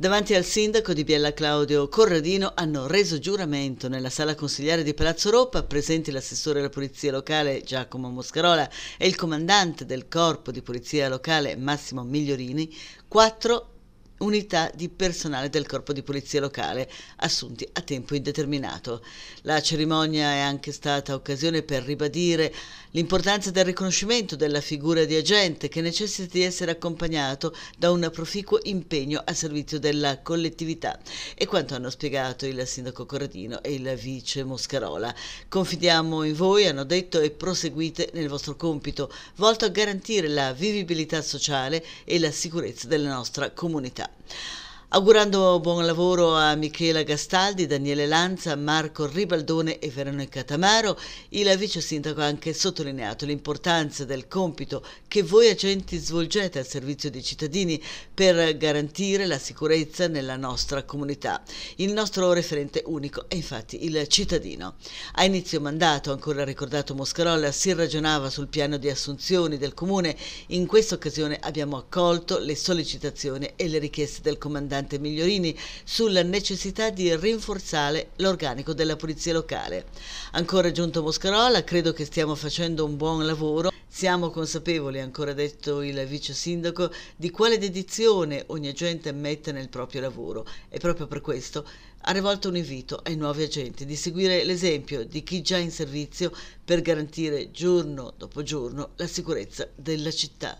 Davanti al sindaco di Biella Claudio Corradino hanno reso giuramento nella sala consigliare di Palazzo Roppa, presenti l'assessore della Polizia Locale Giacomo Moscarola e il comandante del Corpo di Polizia Locale Massimo Migliorini, quattro unità di personale del corpo di polizia locale assunti a tempo indeterminato. La cerimonia è anche stata occasione per ribadire l'importanza del riconoscimento della figura di agente che necessita di essere accompagnato da un proficuo impegno a servizio della collettività e quanto hanno spiegato il sindaco Corradino e il vice Moscarola. Confidiamo in voi, hanno detto, e proseguite nel vostro compito volto a garantire la vivibilità sociale e la sicurezza della nostra comunità. that. Augurando buon lavoro a Michela Gastaldi, Daniele Lanza, Marco Ribaldone e Veronica Tamaro, il vice sindaco ha anche sottolineato l'importanza del compito che voi agenti svolgete al servizio dei cittadini per garantire la sicurezza nella nostra comunità. Il nostro referente unico è infatti il cittadino. A inizio mandato, ancora ricordato Moscarolla, si ragionava sul piano di assunzioni del comune. In questa occasione abbiamo accolto le sollecitazioni e le richieste del comandante comandante Migliorini sulla necessità di rinforzare l'organico della polizia locale. Ancora Giunto Moscarola, credo che stiamo facendo un buon lavoro. Siamo consapevoli, ancora detto il vice sindaco, di quale dedizione ogni agente mette nel proprio lavoro e proprio per questo ha rivolto un invito ai nuovi agenti di seguire l'esempio di chi già in servizio per garantire giorno dopo giorno la sicurezza della città.